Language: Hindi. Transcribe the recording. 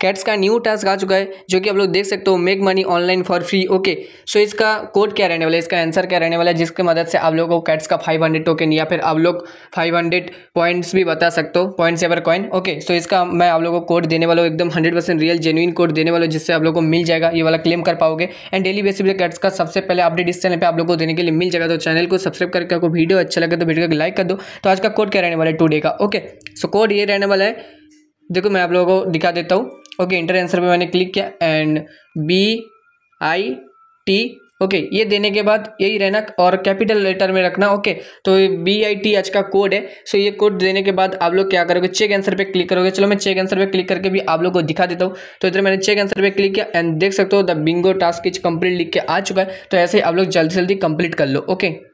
कैट्स का न्यू टास्क आ चुका है जो कि आप लोग देख सकते हो make money online for free okay so इसका कोड क्या रहने वाला है इसका आंसर क्या रहने वाला है जिसकी मदद से आप लोगों को कैट्स का 500 टोकन या फिर आप लोग 500 पॉइंट्स भी बता सकते हो points ever coin okay so इसका मैं आप लोगों को कोड देने वाला हूँ एकदम हंड्रेड रियल जेनुइन कोड देने वाला हूँ जिससे आप लोग को मिल जाएगा ये वाला क्लेम कर पाओगे एंड डेली बेसिस पे कैट्स का सबसे पहले अपडेट इस चैनल पर आप लोग को देने के लिए मिल जाएगा तो चैनल को सब्सक्राइब करके आपको वीडियो अच्छा लगे तो वीडियो को लाइक कर दो तो आज का कोड क्या रहने वाला है टू का ओके सो कोड ये रहने वाला है देखो मैं आप लोगों को दिखा देता हूँ ओके इंटर आंसर पे मैंने क्लिक किया and B I T okay ये देने के बाद यही रहना और कैपिटल लेटर में रखना ओके तो बी आई टी एच का कोड है सो ये कोड देने के बाद आप लोग क्या करोगे चेक आंसर पे क्लिक करोगे चलो मैं चेक आंसर पे क्लिक करके भी आप लोग को दिखा देता हूँ तो इधर मैंने चेक आंसर पे क्लिक किया एंड देख सकते हो the bingo task is complete लिख के आ चुका है तो ऐसे ही आप लोग जल्दी जल्दी कंप्लीट कर लो ओके okay?